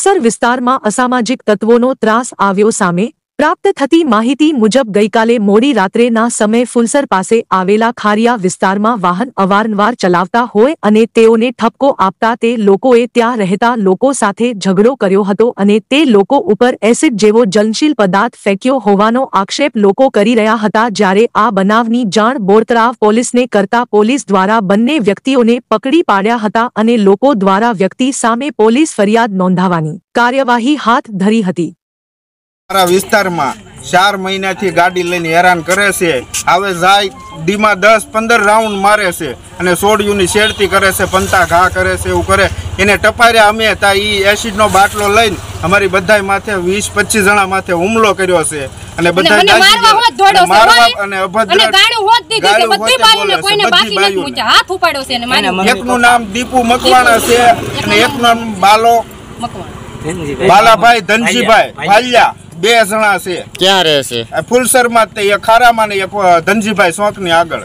હરણસર વિસ્તારમાં અસામાજિક તત્વોનો ત્રાસ આવ્યો સામે પ્રાપ્ત થતી માહિતી મુજબ ગઈકાલે મોડી રાત્રેના સમય ફુલસર પાસે આવેલા ખારિયા વિસ્તારમાં વાહન અવારનવાર ચલાવતા હોય અને તેઓને ઠપકો આપતા તે લોકોએ ત્યાં રહેતા લોકો સાથે ઝઘડો કર્યો હતો અને તે લોકો ઉપર એસિડ જેવો જલનશીલ પદાર્થ ફેંક્યો હોવાનો આક્ષેપ લોકો કરી રહ્યા હતા જ્યારે આ બનાવની જાણ બોરતરાવ પોલીસને કરતા પોલીસ દ્વારા બંને વ્યક્તિઓને પકડી પાડ્યા હતા અને લોકો દ્વારા વ્યક્તિ સામે પોલીસ ફરિયાદ નોંધાવવાની કાર્યવાહી હાથ ધરી હતી મારા વિસ્તારમાં ચાર મહિનાથી ગાડી લઈને હેરાન કરે છે આવે જાય દીમાં દસ પંદર રાઉન્ડ મારે છે અને સોડિયુની શેડતી કરે છે પંતા ઘા કરે છે એવું કરે એને ટપાર્યા અમે તા એ એસિડનો બાટલો લઈને અમારી બધાય માથે વીસ પચીસ જણા માથે હુમલો કર્યો છે અને બધા અને એકનું નામ દીપુ મકવાણા છે અને એકનું નામ બાલો બાલાભાઈ ધનજીભાઈ ભાલિયા બે જણા છે ક્યાં રહે છે ફુલસર માં તે એક ખારામાં ને એક ધનજીભાઈ શોખ ની આગળ